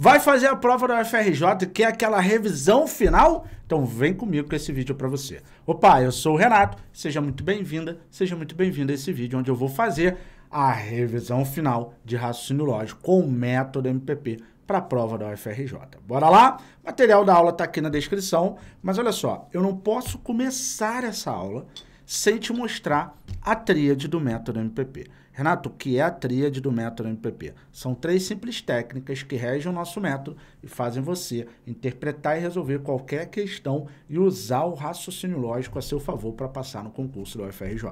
Vai fazer a prova da UFRJ, quer é aquela revisão final? Então vem comigo com esse vídeo é para você. Opa, eu sou o Renato, seja muito bem-vinda, seja muito bem-vindo a esse vídeo onde eu vou fazer a revisão final de raciocínio lógico com o método MPP para a prova da UFRJ. Bora lá? O material da aula está aqui na descrição, mas olha só, eu não posso começar essa aula sem te mostrar a tríade do método MPP. Renato, o que é a tríade do método MPP? São três simples técnicas que regem o nosso método e fazem você interpretar e resolver qualquer questão e usar o raciocínio lógico a seu favor para passar no concurso do UFRJ.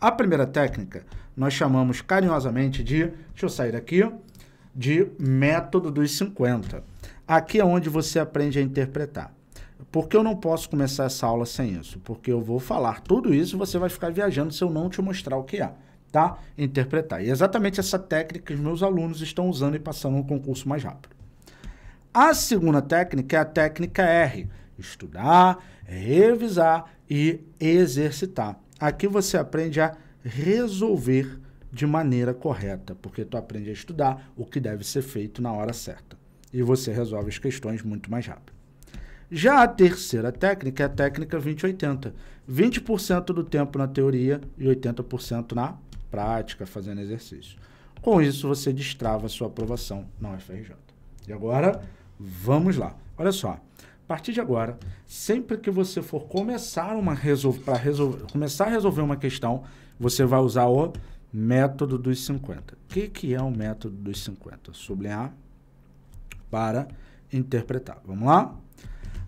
A primeira técnica nós chamamos carinhosamente de, deixa eu sair daqui, de método dos 50. Aqui é onde você aprende a interpretar. Por que eu não posso começar essa aula sem isso? Porque eu vou falar tudo isso e você vai ficar viajando se eu não te mostrar o que é tá? Interpretar. E é exatamente essa técnica que os meus alunos estão usando e passando um concurso mais rápido. A segunda técnica é a técnica R: estudar, revisar e exercitar. Aqui você aprende a resolver de maneira correta, porque tu aprende a estudar o que deve ser feito na hora certa e você resolve as questões muito mais rápido. Já a terceira técnica é a técnica 2080. 20% do tempo na teoria e 80% na prática, fazendo exercício. Com isso, você destrava a sua aprovação na UFRJ. E agora, vamos lá. Olha só. A partir de agora, sempre que você for começar uma resolução, para resolver, começar a resolver uma questão, você vai usar o método dos 50. O que, que é o método dos 50? Sublinhar para interpretar. Vamos lá?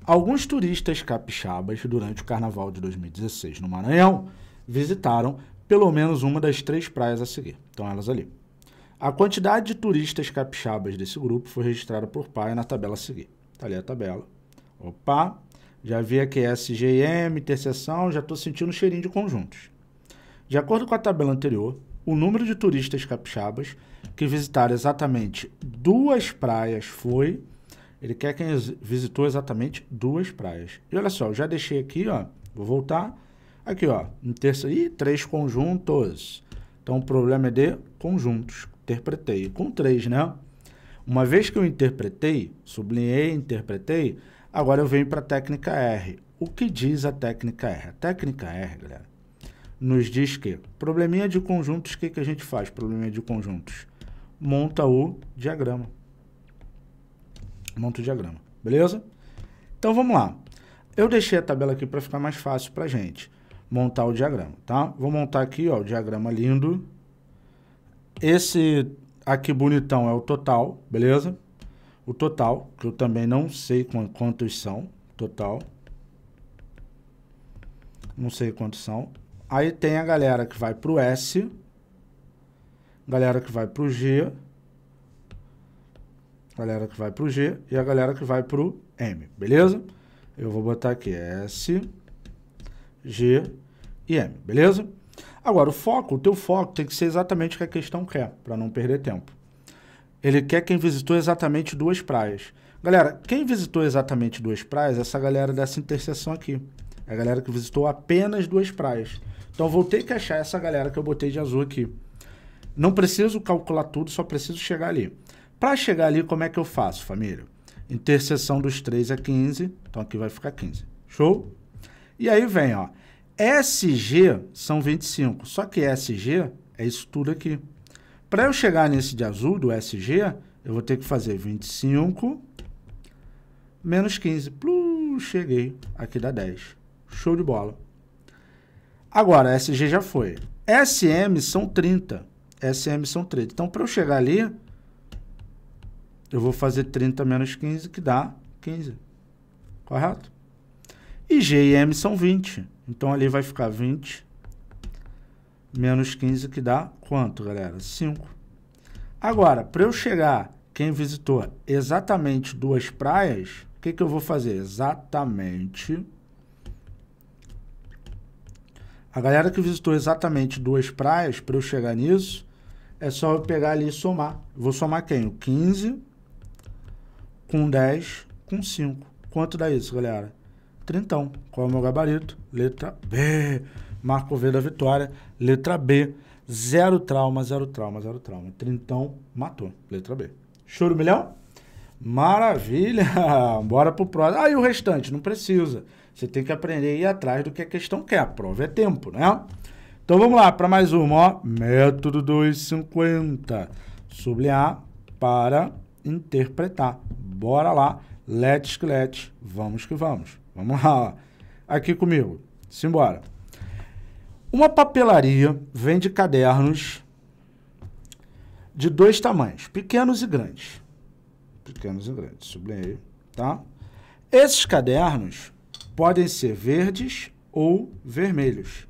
Alguns turistas capixabas, durante o carnaval de 2016 no Maranhão, visitaram pelo menos uma das três praias a seguir. Então, elas ali. A quantidade de turistas capixabas desse grupo foi registrada por PAI na tabela a seguir. Está ali a tabela. Opa, já vi aqui SGM, interseção, já estou sentindo um cheirinho de conjuntos. De acordo com a tabela anterior, o número de turistas capixabas que visitaram exatamente duas praias foi. Ele quer quem visitou exatamente duas praias. E olha só, eu já deixei aqui, ó, vou voltar Aqui, ó, terceiro, três conjuntos. Então, o problema é de conjuntos. Interpretei com três, né? Uma vez que eu interpretei, sublinhei, interpretei, agora eu venho para a técnica R. O que diz a técnica R? A técnica R, galera, nos diz que probleminha de conjuntos, o que, que a gente faz? Probleminha de conjuntos. Monta o diagrama. Monta o diagrama, beleza? Então, vamos lá. Eu deixei a tabela aqui para ficar mais fácil para gente montar o diagrama, tá? Vou montar aqui, ó, o diagrama lindo. Esse aqui bonitão é o total, beleza? O total, que eu também não sei quantos são, total. Não sei quantos são. Aí tem a galera que vai pro S, galera que vai pro G, galera que vai pro G e a galera que vai pro M, beleza? Eu vou botar aqui S, G IM, beleza? Agora, o foco, o teu foco tem que ser exatamente o que a questão quer, para não perder tempo. Ele quer quem visitou exatamente duas praias. Galera, quem visitou exatamente duas praias, essa galera dessa interseção aqui. É a galera que visitou apenas duas praias. Então, vou ter que achar essa galera que eu botei de azul aqui. Não preciso calcular tudo, só preciso chegar ali. Para chegar ali, como é que eu faço, família? Interseção dos 3 é 15, então aqui vai ficar 15. Show? E aí vem, ó. SG são 25, só que SG é isso tudo aqui. Para eu chegar nesse de azul do SG, eu vou ter que fazer 25 menos 15. Plu, cheguei. Aqui dá 10. Show de bola. Agora, SG já foi. SM são 30. SM são 30. Então, para eu chegar ali, eu vou fazer 30 menos 15, que dá 15. Correto? E G e M são 20. Então ali vai ficar 20 menos 15, que dá quanto, galera? 5. Agora, para eu chegar quem visitou exatamente duas praias, o que, que eu vou fazer? Exatamente. A galera que visitou exatamente duas praias, para eu chegar nisso, é só eu pegar ali e somar. vou somar quem? O 15 com 10 com 5. Quanto dá isso, galera? trintão. Qual é o meu gabarito? Letra B. Marco V da vitória. Letra B. Zero trauma, zero trauma, zero trauma. Trintão matou. Letra B. Choro milhão? Maravilha! Bora pro próximo. Aí ah, o restante, não precisa. Você tem que aprender a ir atrás do que a questão quer. A prova é tempo, né? Então vamos lá para mais uma, ó. Método 250. Sublinhar para interpretar. Bora lá. Let's let's. Vamos que vamos. Vamos lá. Aqui comigo. Simbora. Uma papelaria vende cadernos de dois tamanhos, pequenos e grandes. Pequenos e grandes, sublinhei, tá? Esses cadernos podem ser verdes ou vermelhos.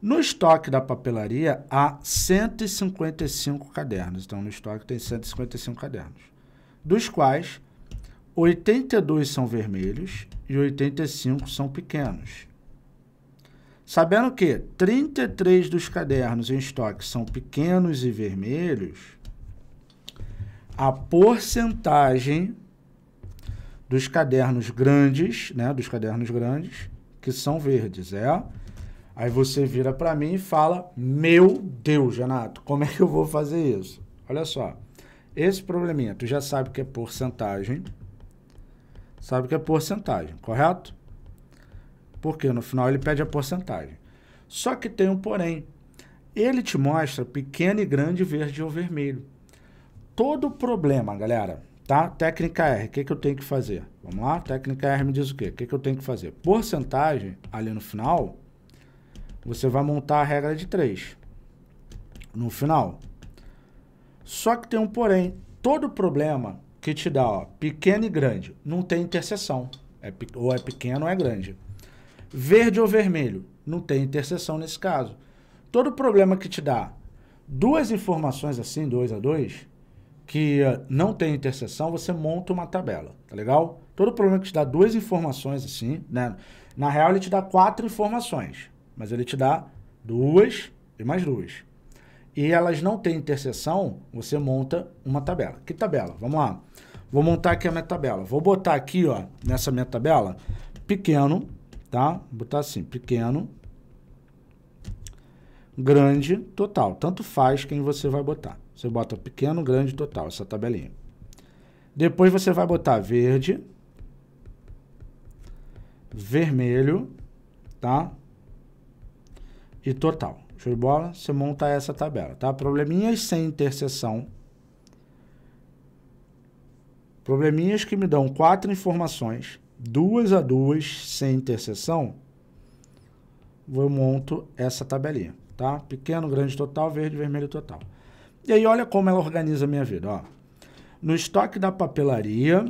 No estoque da papelaria há 155 cadernos. Então, no estoque tem 155 cadernos, dos quais 82 são vermelhos e 85 são pequenos. Sabendo que 33 dos cadernos em estoque são pequenos e vermelhos, a porcentagem dos cadernos grandes, né, dos cadernos grandes, que são verdes, é. Aí você vira para mim e fala: "Meu Deus, Renato, como é que eu vou fazer isso?" Olha só. Esse probleminha, tu já sabe que é porcentagem, sabe que é porcentagem, correto? Porque no final ele pede a porcentagem. Só que tem um porém. Ele te mostra pequeno e grande, verde ou vermelho. Todo problema, galera, tá? Técnica R, o que, que eu tenho que fazer? Vamos lá, técnica R me diz o quê? O que, que eu tenho que fazer? Porcentagem, ali no final, você vai montar a regra de 3. No final. Só que tem um porém. Todo problema que te dá, ó, pequeno e grande, não tem interseção. É, ou é pequeno ou é grande. Verde ou vermelho, não tem interseção nesse caso. Todo problema que te dá duas informações assim, dois a dois, que uh, não tem interseção, você monta uma tabela, tá legal? Todo problema que te dá duas informações assim, né? Na real, ele te dá quatro informações, mas ele te dá duas e mais duas. E elas não têm interseção, você monta uma tabela. Que tabela? Vamos lá. Vou montar aqui a minha tabela. Vou botar aqui, ó, nessa minha tabela, pequeno, tá? Vou botar assim, pequeno, grande, total. Tanto faz quem você vai botar. Você bota pequeno, grande, total, essa tabelinha. Depois você vai botar verde, vermelho, tá? E total. Show de bola? Você monta essa tabela, tá? Probleminhas sem interseção Probleminhas que me dão quatro informações, duas a duas, sem interseção, eu monto essa tabelinha, tá? Pequeno, grande total, verde, vermelho total. E aí olha como ela organiza a minha vida, ó. No estoque da papelaria,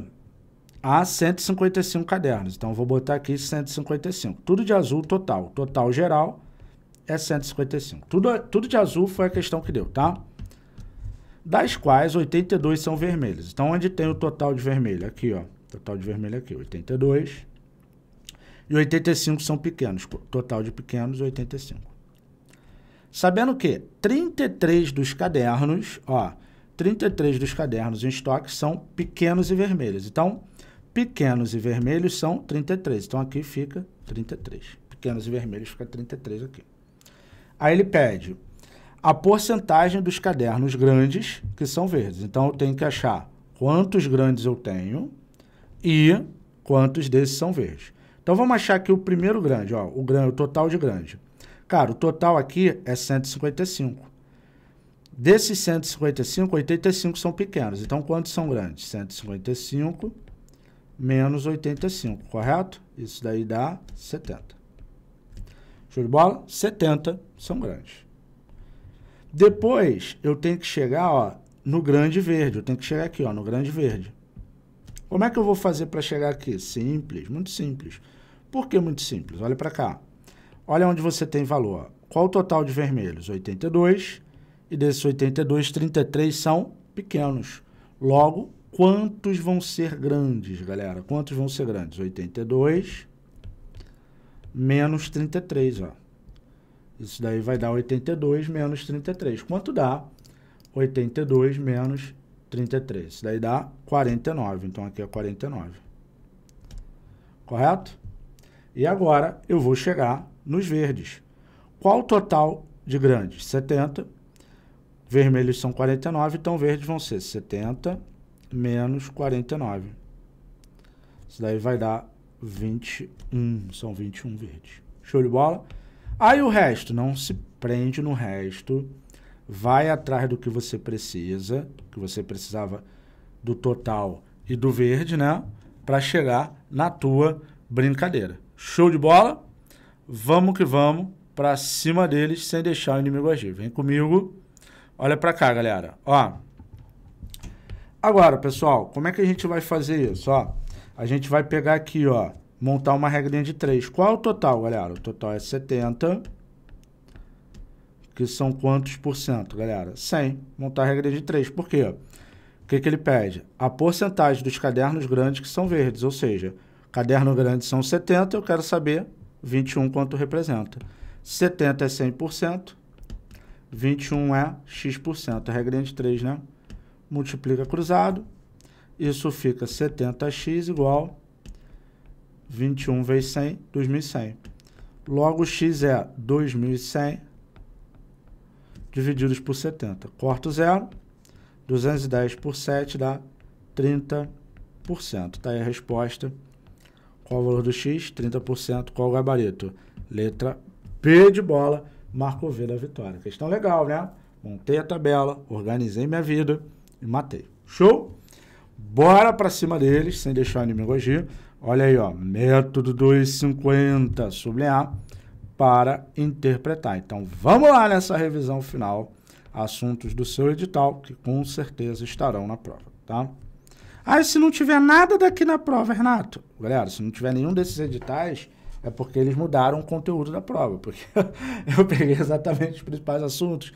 há 155 cadernos. Então vou botar aqui 155. Tudo de azul total, total geral é 155. Tudo tudo de azul foi a questão que deu, tá? das quais 82 são vermelhas. Então, onde tem o total de vermelho? Aqui, ó. Total de vermelho aqui, 82. E 85 são pequenos. Total de pequenos, 85. Sabendo que 33 dos cadernos, ó, 33 dos cadernos em estoque são pequenos e vermelhos. Então, pequenos e vermelhos são 33. Então, aqui fica 33. Pequenos e vermelhos fica 33 aqui. Aí ele pede a porcentagem dos cadernos grandes que são verdes. Então eu tenho que achar quantos grandes eu tenho e quantos desses são verdes. Então vamos achar aqui o primeiro grande, ó, o, grande, o total de grande. Cara, o total aqui é 155. Desses 155, 85 são pequenos. Então quantos são grandes? 155 menos 85, correto? Isso daí dá 70. Show de bola? 70 são grandes. Depois eu tenho que chegar ó, no grande verde. Eu tenho que chegar aqui ó, no grande verde. Como é que eu vou fazer para chegar aqui? Simples, muito simples. Por que muito simples? Olha para cá. Olha onde você tem valor. Qual o total de vermelhos? 82. E desses 82, 33 são pequenos. Logo, quantos vão ser grandes, galera? Quantos vão ser grandes? 82 menos 33, ó. Isso daí vai dar 82 menos 33. Quanto dá? 82 menos 33. Isso daí dá 49. Então aqui é 49. Correto? E agora eu vou chegar nos verdes. Qual o total de grandes? 70. Vermelhos são 49, então verdes vão ser 70 menos 49. Isso daí vai dar 21. São 21 verdes. Show de bola? Aí o resto, não se prende no resto, vai atrás do que você precisa, que você precisava do total e do verde, né? Para chegar na tua brincadeira. Show de bola? Vamos que vamos para cima deles sem deixar o inimigo agir. Vem comigo. Olha para cá, galera. Ó. Agora, pessoal, como é que a gente vai fazer isso, ó? A gente vai pegar aqui, ó, montar uma regra de 3. Qual o total, galera? O total é 70, que são quantos por cento, galera? 100. Montar a regra de 3. Por quê? O que, que ele pede? A porcentagem dos cadernos grandes que são verdes, ou seja, caderno grande são 70, eu quero saber 21 quanto representa. 70 é 100%, 21 é x%, a regra de 3, né? Multiplica cruzado, isso fica 70x igual 21 vezes 100, 2100. Logo, x é 2100 divididos por 70. Corto zero, 210 por 7 dá 30%. Está aí a resposta. Qual o valor do x? 30%. Qual o gabarito? Letra P de bola, marcou V da vitória. Questão legal, né? Montei a tabela, organizei minha vida e matei. Show? Bora para cima deles, sem deixar o inimigo agir. Olha aí, ó, método 250, sublinhar, para interpretar. Então, vamos lá nessa revisão final, assuntos do seu edital, que com certeza estarão na prova, tá? Aí, ah, se não tiver nada daqui na prova, Renato, galera, se não tiver nenhum desses editais, é porque eles mudaram o conteúdo da prova, porque eu peguei exatamente os principais assuntos,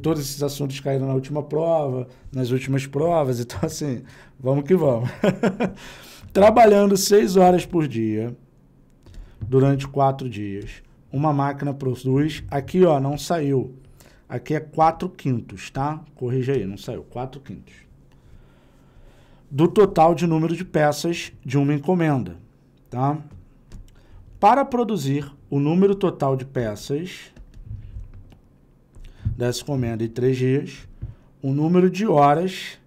todos esses assuntos caíram na última prova, nas últimas provas, então assim, vamos que vamos. trabalhando seis horas por dia, durante quatro dias, uma máquina produz. Aqui, ó, não saiu. Aqui é 4 quintos, tá? Corrija aí, não saiu. 4 quintos. Do total de número de peças de uma encomenda, tá? Para produzir o número total de peças dessa encomenda em 3 dias, o número de horas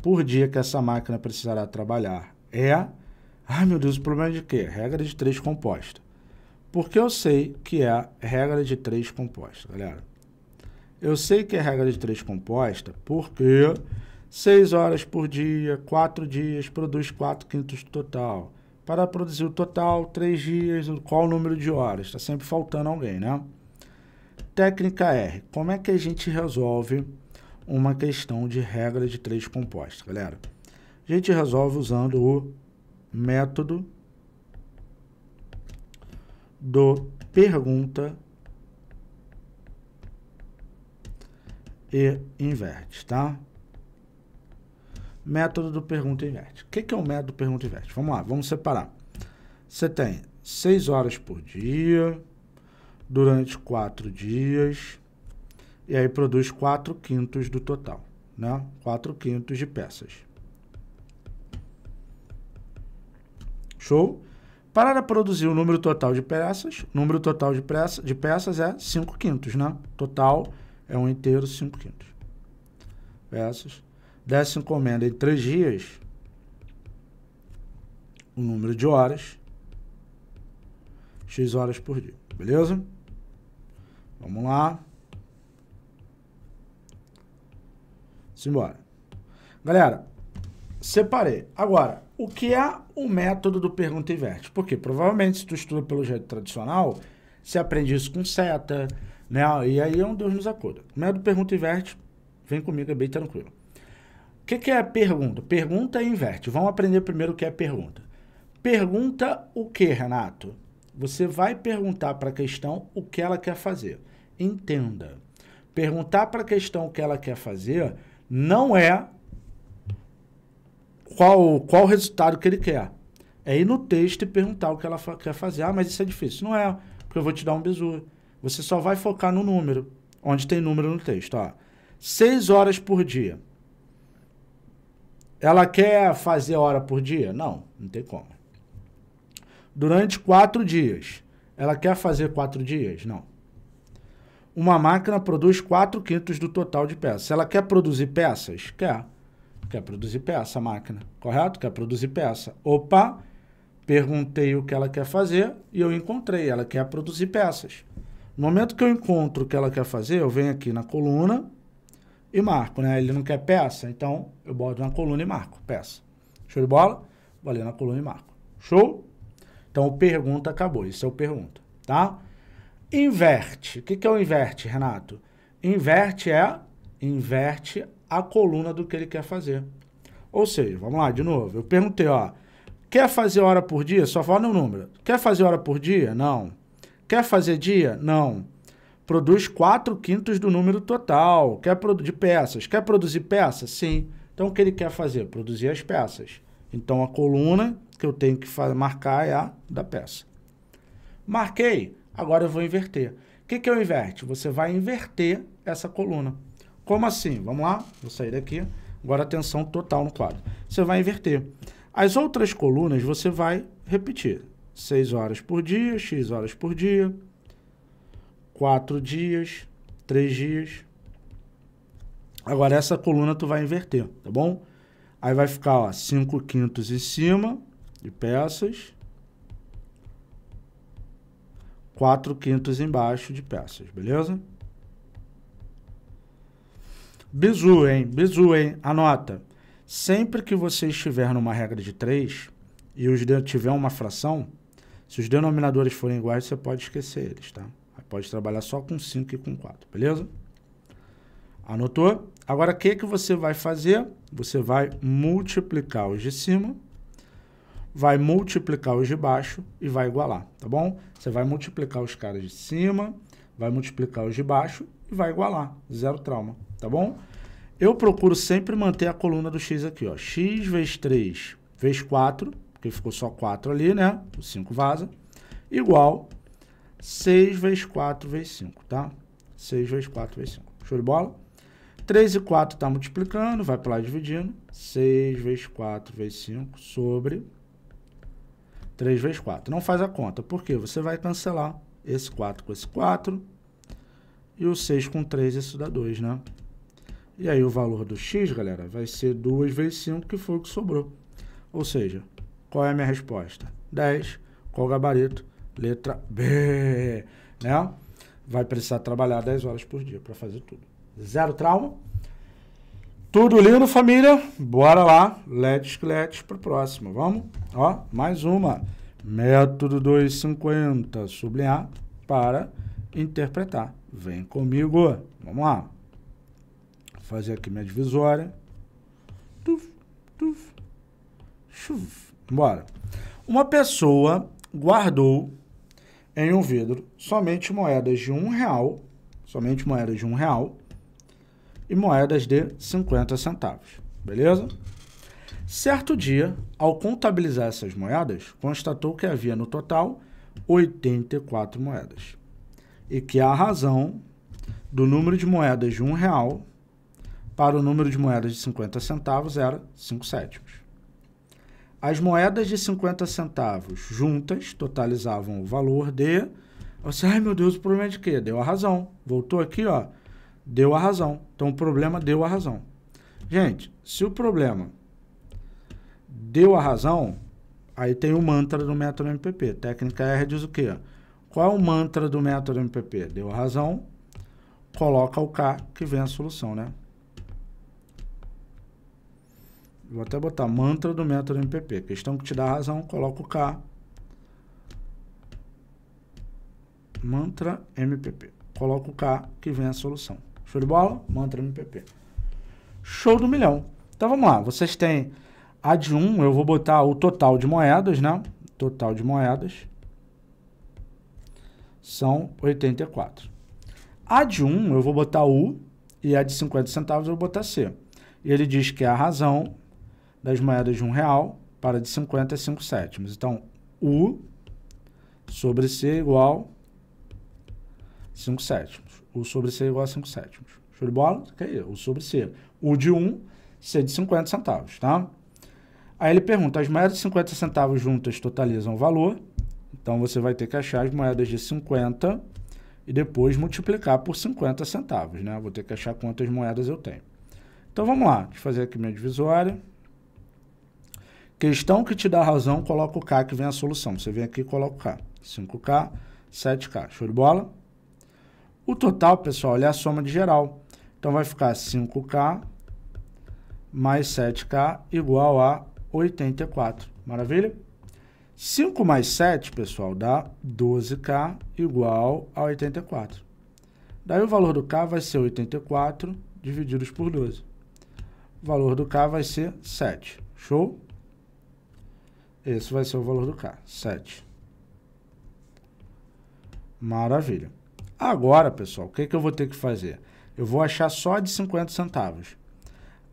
por dia que essa máquina precisará trabalhar é. Ai meu Deus, o problema é de quê? Regra de três composta. Porque eu sei que é regra de três composta, galera. Eu sei que é regra de três composta porque seis horas por dia, quatro dias, produz quatro quintos do total. Para produzir o total, três dias, qual o número de horas? Está sempre faltando alguém, né? Técnica R. Como é que a gente resolve uma questão de regra de três composta, galera? A gente resolve usando o método do pergunta e inverte, tá? Método do pergunta e inverte. O que, é o método pergunta e inverte? Vamos lá, vamos separar. Você tem 6 horas por dia, durante 4 dias, e aí produz 4 quintos do total, né? 4 quintos de peças. Show? Para produzir o número total de peças, número total de, peça, de peças é 5 quintos, né? Total é um inteiro, 5 quintos. Peças. Dessa encomenda em 3 dias, o número de horas, x horas por dia, beleza? Vamos lá. Simbora. Galera, separei. Agora, o que é o método do pergunta e verte? Porque provavelmente se tu estuda pelo jeito tradicional, você aprende isso com seta, né? E aí é um Deus nos acuda. O método pergunta e verte, vem comigo, é bem tranquilo. O que, que é pergunta? Pergunta e inverte. Vamos aprender primeiro o que é pergunta. Pergunta o que, Renato? Você vai perguntar para a questão o que ela quer fazer. Entenda. Perguntar para a questão o que ela quer fazer não é qual, qual o resultado que ele quer. É ir no texto e perguntar o que ela fa quer fazer. Ah, mas isso é difícil. Não é, porque eu vou te dar um bizu. Você só vai focar no número, onde tem número no texto. Ó. Seis horas por dia. Ela quer fazer hora por dia? Não, não tem como. Durante quatro dias. Ela quer fazer quatro dias? Não. Uma máquina produz quatro quintos do total de peças. Ela quer produzir peças? Quer quer produzir peça, a máquina, correto? Quer produzir peça. Opa, perguntei o que ela quer fazer e eu encontrei, ela quer produzir peças. No momento que eu encontro o que ela quer fazer, eu venho aqui na coluna e marco, né? Ele não quer peça, então eu boto na coluna e marco, peça. Show de bola? Vou ali na coluna e marco. Show? Então o pergunta acabou, isso é o pergunta, tá? Inverte. O que, que é o inverte, Renato? Inverte é inverte a coluna do que ele quer fazer. Ou seja, vamos lá de novo. Eu perguntei, ó, quer fazer hora por dia? Só fala no número. Quer fazer hora por dia? Não. Quer fazer dia? Não. Produz 4 quintos do número total. Quer produzir peças? Quer produzir peças? Sim. Então o que ele quer fazer? Produzir as peças. Então a coluna que eu tenho que marcar é a da peça. Marquei, agora eu vou inverter. O que, que eu inverte? Você vai inverter essa coluna. Como assim? Vamos lá, vou sair daqui. Agora atenção total no quadro. Você vai inverter. As outras colunas você vai repetir. 6 horas por dia, X horas por dia, 4 dias, 3 dias. Agora essa coluna tu vai inverter, tá bom? Aí vai ficar, ó, 5 quintos em cima de peças, 4 quintos embaixo de peças, beleza? Bizu, hein? Bizu, hein? Anota. Sempre que você estiver numa regra de três e os de... tiver uma fração, se os denominadores forem iguais, você pode esquecer eles, tá? Pode trabalhar só com 5 e com 4, beleza? Anotou? Agora, o que, que você vai fazer? Você vai multiplicar os de cima, vai multiplicar os de baixo e vai igualar, tá bom? Você vai multiplicar os caras de cima, vai multiplicar os de baixo e vai igualar. Zero trauma tá bom? Eu procuro sempre manter a coluna do x aqui, ó. x vezes 3 vezes 4, porque ficou só 4 ali, né? O 5 vaza, igual 6 vezes 4 vezes 5, tá? 6 vezes 4 vezes 5. Show de bola? 3 e 4 está multiplicando, vai para lá dividindo. 6 vezes 4 vezes 5 sobre 3 vezes 4. Não faz a conta, porque você vai cancelar esse 4 com esse 4 e o 6 com 3, isso dá 2, né? E aí o valor do x, galera, vai ser 2 vezes 5, que foi o que sobrou. Ou seja, qual é a minha resposta? 10. Qual o gabarito? Letra B. Né? Vai precisar trabalhar 10 horas por dia para fazer tudo. Zero trauma. Tudo lindo, família? Bora lá. Let's, let's para próxima. Vamos? Ó, mais uma. Método 250. Sublinhar para interpretar. Vem comigo. Vamos lá fazer aqui minha divisória. Tuf, tuf, chuf, bora. Uma pessoa guardou em um vidro somente moedas de um real, somente moedas de um real e moedas de 50 centavos, beleza? Certo dia, ao contabilizar essas moedas, constatou que havia no total 84 moedas e que a razão do número de moedas de um real para o número de moedas de 50 centavos era 5 sétimos. As moedas de 50 centavos juntas totalizavam o valor de. Você, ai meu Deus, o problema é de quê? Deu a razão. Voltou aqui, ó. Deu a razão. Então o problema deu a razão. Gente, se o problema deu a razão, aí tem o mantra do método MPP. Técnica R diz o quê? Qual é o mantra do método MPP? Deu a razão, coloca o K que vem a solução, né? Vou até botar mantra do método MPP. Questão que te dá razão, coloca o K. Mantra MPP. Coloca o K que vem a solução. Show de bola? Mantra MPP. Show do milhão. Então vamos lá. Vocês têm a de 1, eu vou botar o total de moedas, né? Total de moedas são 84. A de 1 eu vou botar U e a de 50 centavos eu vou botar C. Ele diz que é a razão das moedas de um real para de 50 a sétimos. Então, U sobre C igual 5 sétimos. U sobre C igual a 5 sétimos. Show de bola? Okay. U sobre C. U de 1, C de 50 centavos, tá? Aí ele pergunta, as moedas de 50 centavos juntas totalizam o valor? Então, você vai ter que achar as moedas de 50 e depois multiplicar por 50 centavos, né? Vou ter que achar quantas moedas eu tenho. Então, vamos lá. Deixa eu fazer aqui minha divisória. Questão que te dá razão, coloca o K que vem a solução. Você vem aqui e coloca o K. 5K, 7K. Show de bola? O total, pessoal, é a soma de geral. Então vai ficar 5K mais 7K igual a 84. Maravilha? 5 mais 7, pessoal, dá 12K igual a 84. Daí o valor do K vai ser 84 divididos por 12. O valor do K vai ser 7. Show? Esse vai ser o valor do K, 7. Maravilha. Agora, pessoal, o que, que eu vou ter que fazer? Eu vou achar só a de 50 centavos.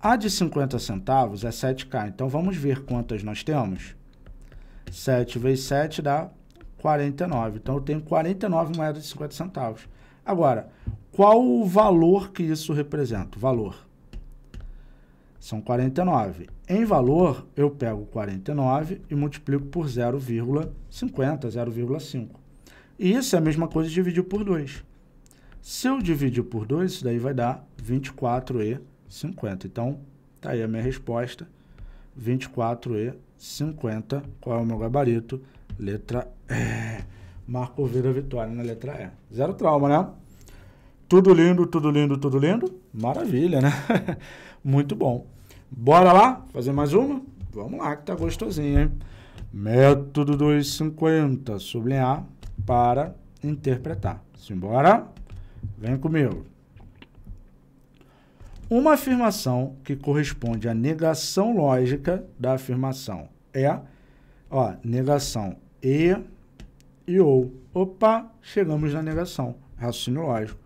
A de 50 centavos é 7K, então vamos ver quantas nós temos. 7 vezes 7 dá 49. Então eu tenho 49 moedas de 50 centavos. Agora, qual o valor que isso representa? Valor. São 49. Em valor, eu pego 49 e multiplico por 0,50, 0,5. E isso é a mesma coisa de dividir por 2. Se eu dividir por 2, isso daí vai dar 24 e 50. Então, tá aí a minha resposta. 24 e 50, Qual é o meu gabarito? Letra E. Marco Vira Vitória na né? letra E. Zero trauma, né? Tudo lindo, tudo lindo, tudo lindo. Maravilha, né? muito bom. Bora lá? Fazer mais uma? Vamos lá, que tá gostosinho, hein? Método 250, sublinhar para interpretar. Simbora? Vem comigo. Uma afirmação que corresponde à negação lógica da afirmação é, ó, negação e e ou. Opa, chegamos na negação, raciocínio lógico.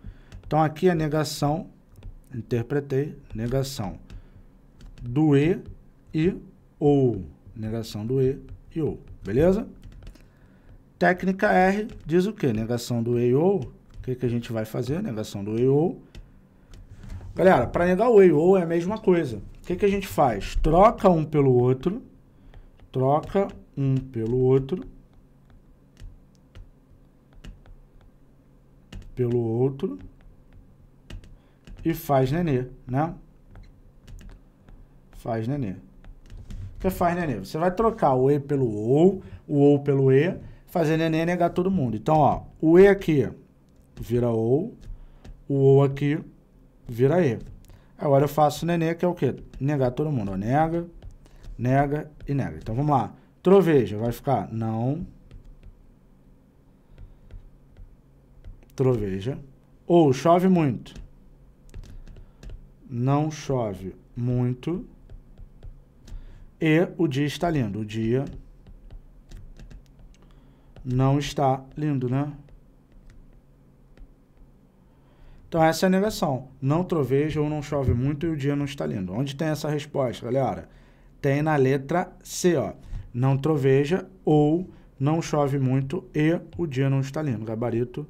Então aqui a é negação interpretei, negação do E e ou. Negação do E e ou, beleza? Técnica R diz o que? Negação do E ou. O que, que a gente vai fazer? Negação do E ou. Galera, para negar o E ou é a mesma coisa. O que, que a gente faz? Troca um pelo outro. Troca um pelo outro. Pelo outro e faz nenê, né? Faz nenê. que faz nenê. Você vai trocar o E pelo OU, o OU pelo E, fazer nenê e negar todo mundo. Então, ó, o E aqui vira OU, o OU aqui vira E. Agora eu faço nenê, que é o quê? Negar todo mundo. Ó, nega, nega e nega. Então, vamos lá. Troveja, vai ficar não. Troveja. Ou chove muito não chove muito e o dia está lindo. O dia não está lindo, né? Então essa é a negação. Não troveja ou não chove muito e o dia não está lindo. Onde tem essa resposta, galera? Tem na letra C, ó. Não troveja ou não chove muito e o dia não está lindo. Gabarito,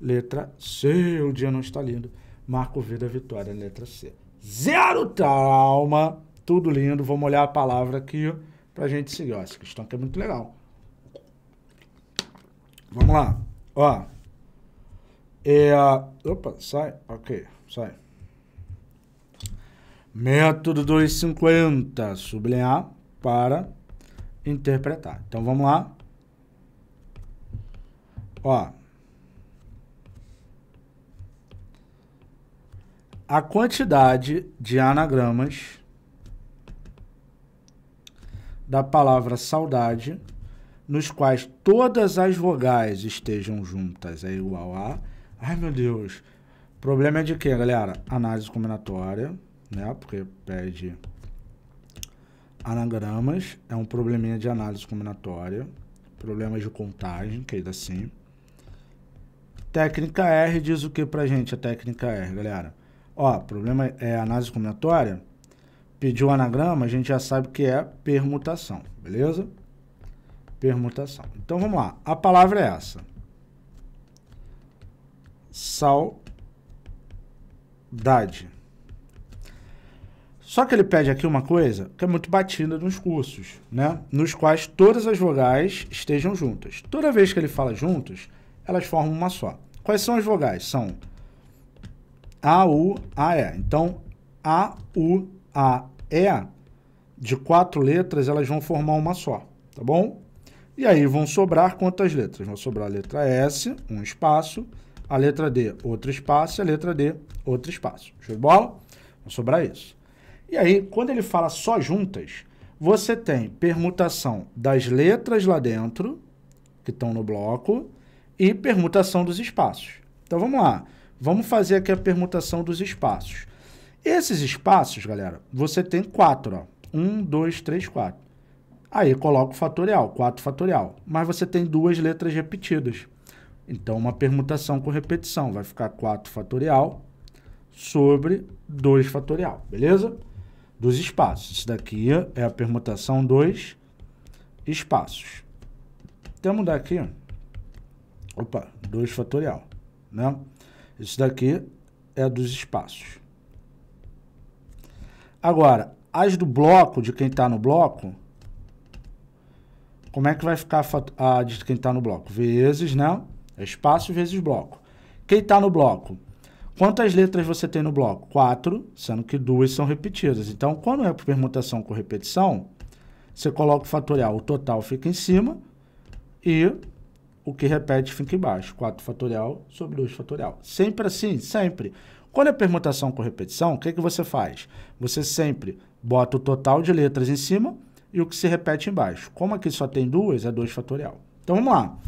letra C, o dia não está lindo. Marco da Vitória, letra C. Zero trauma, tudo lindo. Vamos olhar a palavra aqui pra gente seguir. Ó, essa questão aqui é muito legal. Vamos lá. Ó. É, opa, sai. Ok, sai. Método 250, sublinhar para interpretar. Então vamos lá. Ó, a quantidade de anagramas da palavra saudade, nos quais todas as vogais estejam juntas, é igual a. Ai meu Deus! Problema é de quê, galera? Análise combinatória, né? Porque pede anagramas, é um probleminha de análise combinatória, problemas de contagem, que ainda assim. Técnica R diz o que pra gente a técnica R, galera? Ó, problema é análise combinatória. Pediu anagrama, a gente já sabe que é permutação, beleza? Permutação. Então vamos lá. A palavra é essa. Saudade. Só que ele pede aqui uma coisa que é muito batida nos cursos, né? Nos quais todas as vogais estejam juntas. Toda vez que ele fala juntas, elas formam uma só. Quais são as vogais? São AUAE. Então, AUAE, de quatro letras, elas vão formar uma só, tá bom? E aí vão sobrar quantas letras? Vão sobrar a letra S, um espaço, a letra D, outro espaço, e a letra D, outro espaço. Show de bola? Vão sobrar isso. E aí, quando ele fala só juntas, você tem permutação das letras lá dentro, que estão no bloco, e permutação dos espaços. Então vamos lá. Vamos fazer aqui a permutação dos espaços. Esses espaços, galera, você tem 4. 1, 2, 3, 4. Aí coloca o fatorial, 4 fatorial. Mas você tem duas letras repetidas. Então, uma permutação com repetição. Vai ficar 4 fatorial sobre 2 fatorial, beleza? Dos espaços. Isso daqui é a permutação dos espaços. Então, mudar aqui. Opa, 2 fatorial, né? Isso daqui é dos espaços. Agora, as do bloco, de quem está no bloco, como é que vai ficar a, a de quem está no bloco? Vezes, né? É espaço vezes bloco. Quem está no bloco? Quantas letras você tem no bloco? Quatro, sendo que duas são repetidas. Então, quando é permutação com repetição, você coloca o fatorial, o total fica em cima e o que repete fica embaixo. 4 fatorial sobre 2 fatorial. Sempre assim, sempre. Quando é permutação com repetição, o que, que você faz? Você sempre bota o total de letras em cima e o que se repete embaixo. Como aqui só tem duas, é 2 fatorial. Então vamos lá.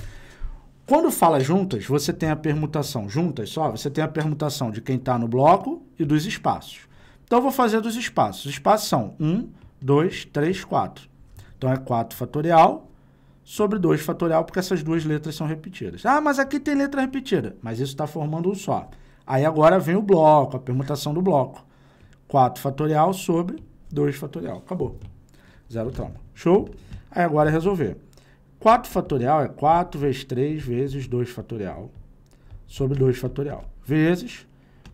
Quando fala juntas, você tem a permutação juntas só, você tem a permutação de quem está no bloco e dos espaços. Então eu vou fazer dos espaços. Os espaços são 1, 2, 3, 4. Então é 4 fatorial sobre 2 fatorial, porque essas duas letras são repetidas. Ah, mas aqui tem letra repetida. Mas isso está formando um só. Aí agora vem o bloco, a permutação do bloco. 4 fatorial sobre 2 fatorial. Acabou. Zero trauma. Show? Aí agora é resolver. 4 fatorial é 4 vezes 3 vezes 2 fatorial sobre 2 fatorial. Vezes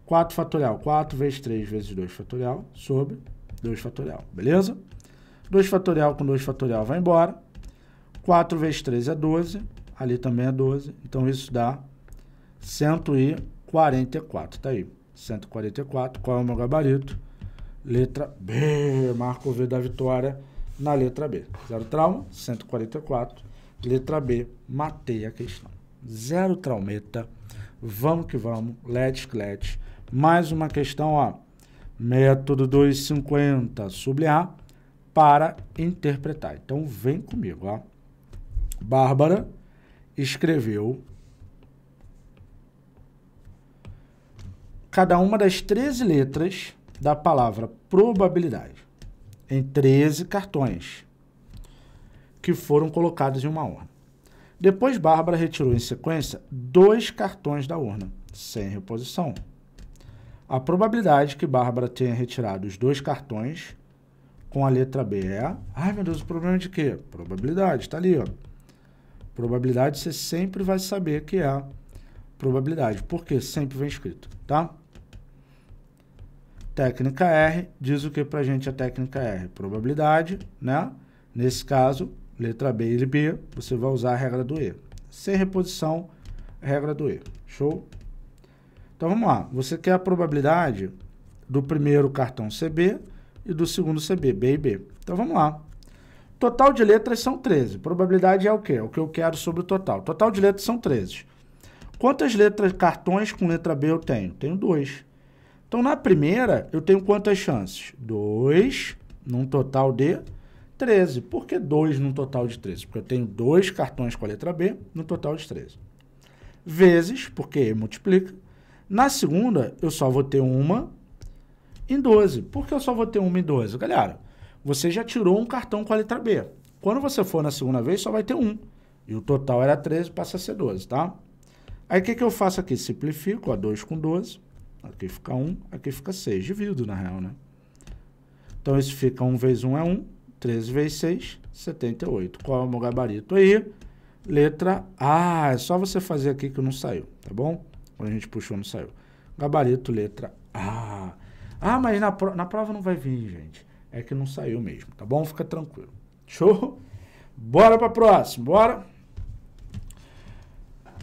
4 fatorial. 4 vezes 3 vezes 2 fatorial sobre 2 fatorial. Beleza? 2 fatorial com 2 fatorial vai embora. 4 vezes 3 é 12, ali também é 12, então isso dá 144, tá aí. 144, qual é o meu gabarito? Letra B, marco V da vitória na letra B. Zero trauma, 144, letra B, matei a questão. Zero traumeta, vamos que vamos, let's let's. Mais uma questão, ó. Método 250, sublinhar para interpretar. Então vem comigo, ó. Bárbara escreveu cada uma das 13 letras da palavra probabilidade em 13 cartões que foram colocados em uma urna. Depois, Bárbara retirou em sequência dois cartões da urna, sem reposição. A probabilidade que Bárbara tenha retirado os dois cartões com a letra B é... Ai, meu Deus, o problema é de quê? Probabilidade, está ali, ó. Probabilidade você sempre vai saber que é probabilidade, porque sempre vem escrito, tá? Técnica R diz o que a gente a técnica R? Probabilidade, né? Nesse caso, letra B e B, você vai usar a regra do E. Sem reposição, regra do E. Show? Então vamos lá. Você quer a probabilidade do primeiro cartão CB e do segundo CB, B e B. Então vamos lá. Total de letras são 13. Probabilidade é o quê? É o que eu quero sobre o total. Total de letras são 13. Quantas letras, cartões com letra B eu tenho? Tenho 2. Então, na primeira, eu tenho quantas chances? 2 num total de 13. Por que 2 num total de 13? Porque eu tenho 2 cartões com a letra B no total de 13. Vezes, porque multiplica. Na segunda, eu só vou ter uma em 12. Por que eu só vou ter uma em 12? Galera, você já tirou um cartão com a letra B. Quando você for na segunda vez, só vai ter um. E o total era 13, passa a ser 12, tá? Aí o que, que eu faço aqui? Simplifico, ó, 2 com 12. Aqui fica 1, aqui fica 6. Divido, na real, né? Então, isso fica 1 vezes 1 é 1. 13 vezes 6, 78. Qual é o meu gabarito aí? Letra A. É só você fazer aqui que não saiu, tá bom? Quando a gente puxou, não saiu. Gabarito, letra A. Ah, mas na, pro na prova não vai vir, gente é que não saiu mesmo, tá bom? Fica tranquilo. Show? Bora pra próxima, bora?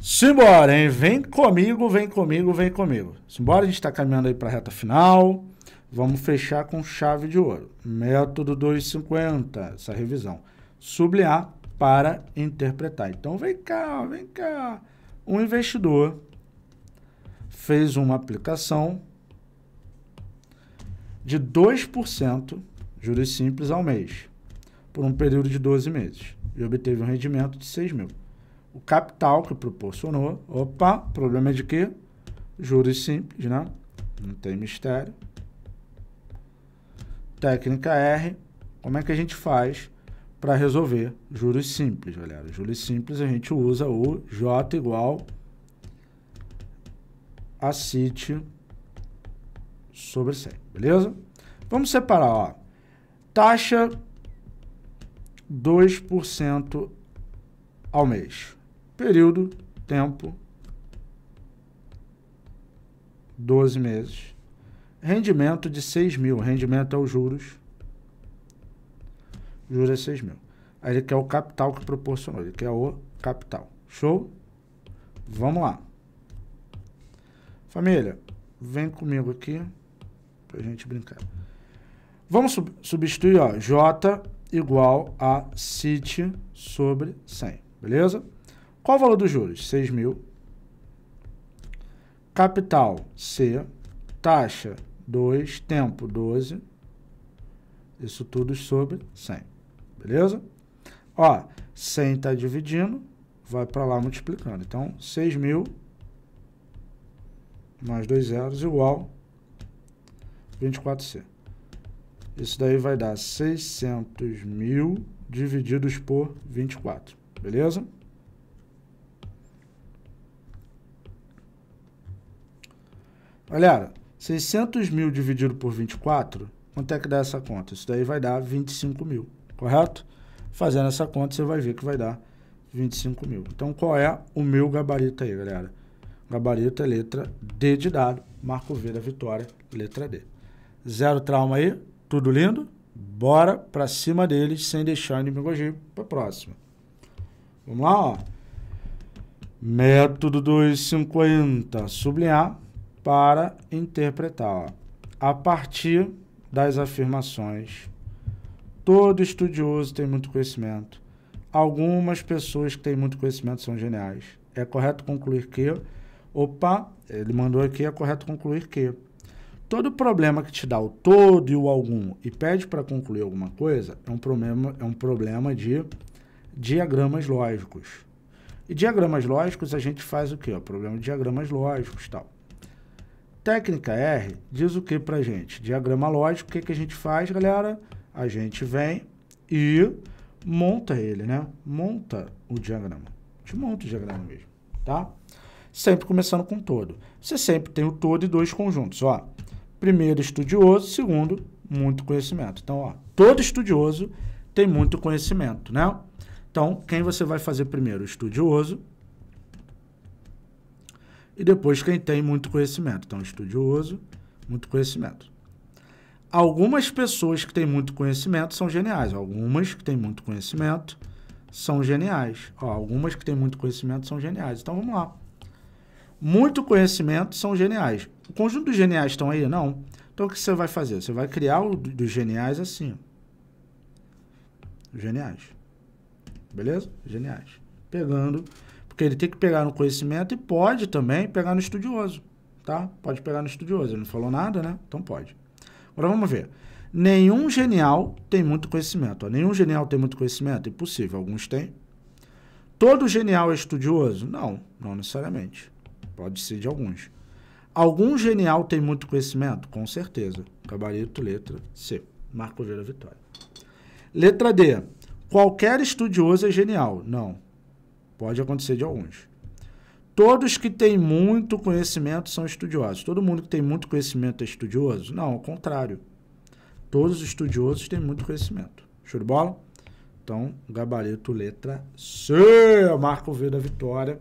Simbora, hein? Vem comigo, vem comigo, vem comigo. Simbora, a gente tá caminhando aí pra reta final. Vamos fechar com chave de ouro. Método 250, essa revisão. Sublinhar para interpretar. Então vem cá, vem cá. Um investidor fez uma aplicação de 2% juros simples ao mês, por um período de 12 meses, e obteve um rendimento de 6 mil. O capital que proporcionou, opa, problema é de quê? Juros simples, né? Não tem mistério. Técnica R, como é que a gente faz para resolver juros simples, galera? Juros simples a gente usa o J igual a CIT sobre 100, beleza? Vamos separar, ó. Taxa 2% ao mês. Período, tempo 12 meses. Rendimento de 6 mil. Rendimento é os juros. Juros é 6 mil. Aí ele quer o capital que proporcionou. Ele quer o capital. Show? Vamos lá. Família, vem comigo aqui a gente brincar. Vamos sub substituir, ó, J igual a CIT sobre 100, beleza? Qual o valor dos juros? 6 mil. Capital C, taxa 2, tempo 12, isso tudo sobre 100, beleza? Ó, 100 está dividindo, vai para lá multiplicando. Então, 6 mil mais dois zeros igual 24C. Isso daí vai dar 600 mil divididos por 24, beleza? Galera, 600 mil dividido por 24, quanto é que dá essa conta? Isso daí vai dar 25 mil, correto? Fazendo essa conta, você vai ver que vai dar 25 mil. Então, qual é o meu gabarito aí, galera? Gabarito é letra D de dado, marco V da vitória, letra D. Zero trauma aí? Tudo lindo? Bora para cima deles sem deixar de demagogia para próxima. Vamos lá, ó. Método 250, sublinhar para interpretar. Ó. A partir das afirmações, todo estudioso tem muito conhecimento. Algumas pessoas que têm muito conhecimento são geniais. É correto concluir que, opa, ele mandou aqui, é correto concluir que Todo problema que te dá o todo e o algum e pede para concluir alguma coisa é um problema, é um problema de diagramas lógicos. E diagramas lógicos a gente faz o quê? O problema de diagramas lógicos tal. Técnica R diz o que para gente? Diagrama lógico, o que, que a gente faz, galera? A gente vem e monta ele, né? Monta o diagrama. A gente monta o diagrama mesmo, tá? Sempre começando com todo. Você sempre tem o todo e dois conjuntos, ó. Primeiro, estudioso. Segundo, muito conhecimento. Então, ó, todo estudioso tem muito conhecimento, né? Então, quem você vai fazer primeiro? estudioso. E depois quem tem muito conhecimento. Então, estudioso, muito conhecimento. Algumas pessoas que têm muito conhecimento são geniais. Algumas que têm muito conhecimento são geniais. Ó, algumas que têm muito conhecimento são geniais. Então, vamos lá muito conhecimento são geniais. O conjunto dos geniais estão aí? Não. Então o que você vai fazer? Você vai criar o dos geniais assim. Geniais. Beleza? Geniais. Pegando. Porque ele tem que pegar no conhecimento e pode também pegar no estudioso. Tá? Pode pegar no estudioso. Ele não falou nada, né? Então pode. Agora vamos ver. Nenhum genial tem muito conhecimento. Ó. Nenhum genial tem muito conhecimento? Impossível. Alguns têm. Todo genial é estudioso? Não, não necessariamente. Pode ser de alguns. Algum genial tem muito conhecimento? Com certeza. Gabarito letra C. Marco Vieira Vitória. Letra D. Qualquer estudioso é genial. Não. Pode acontecer de alguns. Todos que têm muito conhecimento são estudiosos. Todo mundo que tem muito conhecimento é estudioso? Não, ao contrário. Todos os estudiosos têm muito conhecimento. Show de bola? Então, gabarito letra C. Marco V da vitória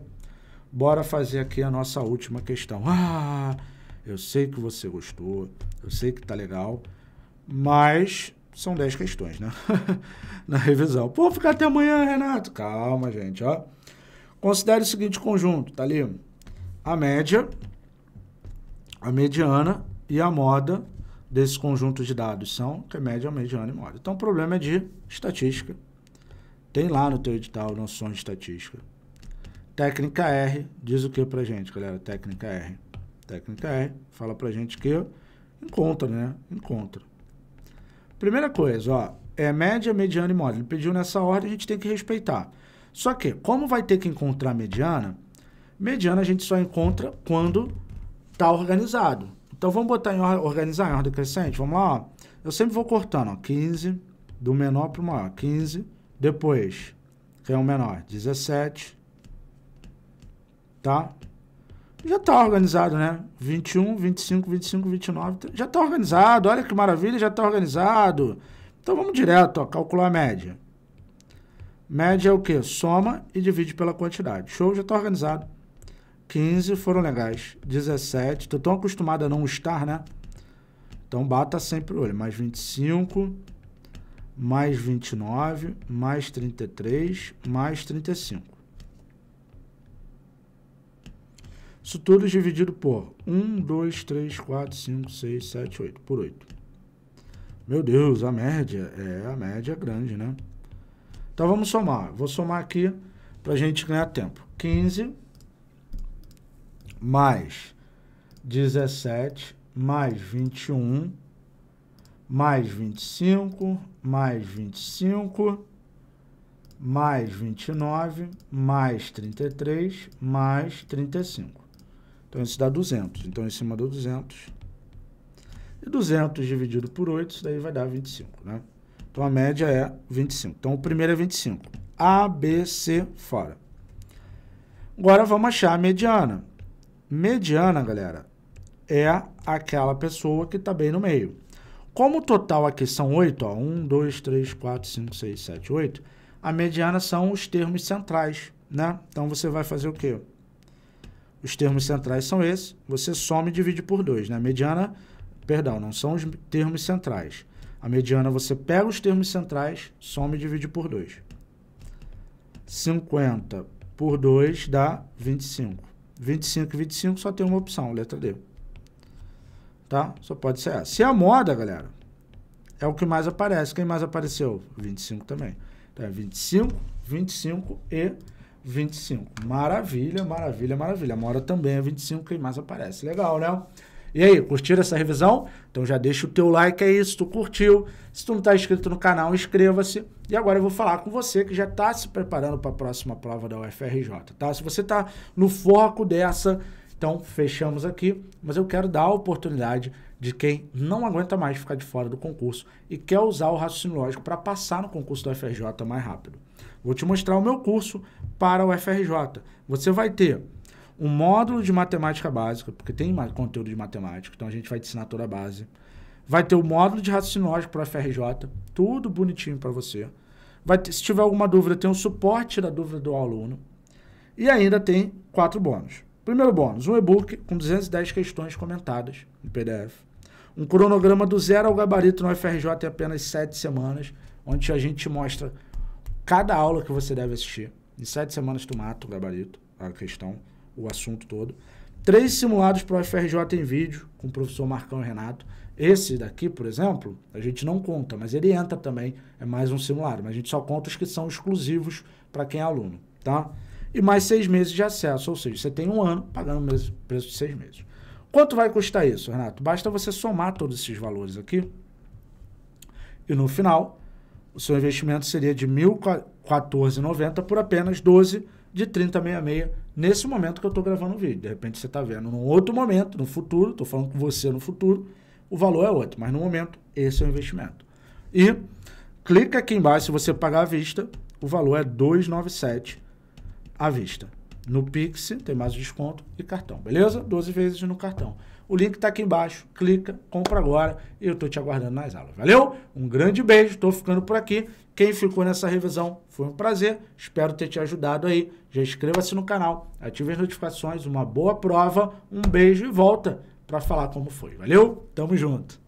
bora fazer aqui a nossa última questão. Ah, eu sei que você gostou, eu sei que tá legal, mas são 10 questões, né? Na revisão. Pô, ficar até amanhã, Renato. Calma, gente, ó. Considere o seguinte conjunto, tá ali? A média, a mediana e a moda desse conjunto de dados são que é média, mediana e moda. Então, o problema é de estatística. Tem lá no teu edital noções de estatística. Técnica R diz o que pra gente, galera? Técnica R. Técnica R fala pra gente que encontra, né? Encontra. Primeira coisa, ó, é média, mediana e módulo. Ele pediu nessa ordem, a gente tem que respeitar. Só que, como vai ter que encontrar mediana, mediana a gente só encontra quando tá organizado. Então vamos botar em organizar em ordem crescente? Vamos lá, ó. Eu sempre vou cortando, ó, 15, do menor pro maior, 15, depois, que é o menor, 17, tá? Já tá organizado, né? 21, 25, 25, 29, já tá organizado. Olha que maravilha, já tá organizado. Então vamos direto, ó, calcular a média. Média é o que? Soma e divide pela quantidade. Show, já tá organizado. 15 foram legais. 17, tô tão acostumado a não estar, né? Então bata sempre o olho. Mais 25, mais 29, mais 33, mais 35. Isso tudo dividido por 1, 2, 3, 4, 5, 6, 7, 8. Por 8. Meu Deus, a média é a média é grande, né? Então vamos somar. Vou somar aqui para a gente ganhar tempo. 15 mais 17 mais 21 mais 25 mais 25 mais 29 mais 33 mais 35. Então, isso dá 200. Então, em cima do 200. E 200 dividido por 8, isso daí vai dar 25, né? Então, a média é 25. Então, o primeiro é 25. A, B, C, fora. Agora, vamos achar a mediana. Mediana, galera, é aquela pessoa que está bem no meio. Como o total aqui são 8, ó, 1, 2, 3, 4, 5, 6, 7, 8, a mediana são os termos centrais, né? Então, você vai fazer o quê? Os termos centrais são esses. Você some e divide por 2. Né? Mediana, perdão, não são os termos centrais. A mediana você pega os termos centrais, some e divide por 2. 50 por 2 dá 25. 25 e 25 só tem uma opção, letra D. Tá? Só pode ser essa. Se é a moda, galera, é o que mais aparece. Quem mais apareceu? 25 também. Então é 25, 25 e 25. Maravilha, maravilha, maravilha. Mora também a 25, quem mais aparece. Legal, né? E aí, curtiram essa revisão? Então já deixa o teu like aí se tu curtiu. Se tu não está inscrito no canal, inscreva-se. E agora eu vou falar com você que já está se preparando para a próxima prova da UFRJ, tá? Se você está no foco dessa, então fechamos aqui. Mas eu quero dar a oportunidade de quem não aguenta mais ficar de fora do concurso e quer usar o raciocínio lógico para passar no concurso da UFRJ mais rápido. Vou te mostrar o meu curso para o FRJ. Você vai ter um módulo de matemática básica, porque tem conteúdo de matemática, então a gente vai te ensinar toda a base. Vai ter o um módulo de raciocínio lógico para o FRJ, tudo bonitinho para você. Vai ter, se tiver alguma dúvida, tem o um suporte da dúvida do aluno. E ainda tem quatro bônus. Primeiro bônus, um e-book com 210 questões comentadas em PDF. Um cronograma do zero ao gabarito no FRJ em apenas sete semanas, onde a gente mostra cada aula que você deve assistir. Em sete semanas tu mata o gabarito, a questão, o assunto todo. Três simulados para o FRJ em vídeo, com o professor Marcão e Renato. Esse daqui, por exemplo, a gente não conta, mas ele entra também, é mais um simulado. Mas a gente só conta os que são exclusivos para quem é aluno, tá? E mais seis meses de acesso, ou seja, você tem um ano pagando o mesmo preço de seis meses. Quanto vai custar isso, Renato? Basta você somar todos esses valores aqui. E no final, o seu investimento seria de R$ 1.014,90 por apenas 12 de 3066 nesse momento que eu estou gravando o vídeo. De repente você está vendo num outro momento, no futuro, estou falando com você no futuro, o valor é outro, mas no momento esse é o investimento. E clica aqui embaixo, se você pagar à vista, o valor é 297 à vista. No Pix tem mais desconto e cartão, beleza? 12 vezes no cartão. O link está aqui embaixo. Clica, compra agora. e Eu estou te aguardando nas aulas. Valeu? Um grande beijo. Estou ficando por aqui. Quem ficou nessa revisão, foi um prazer. Espero ter te ajudado aí. Já inscreva-se no canal, ative as notificações. Uma boa prova. Um beijo e volta para falar como foi. Valeu? Tamo junto.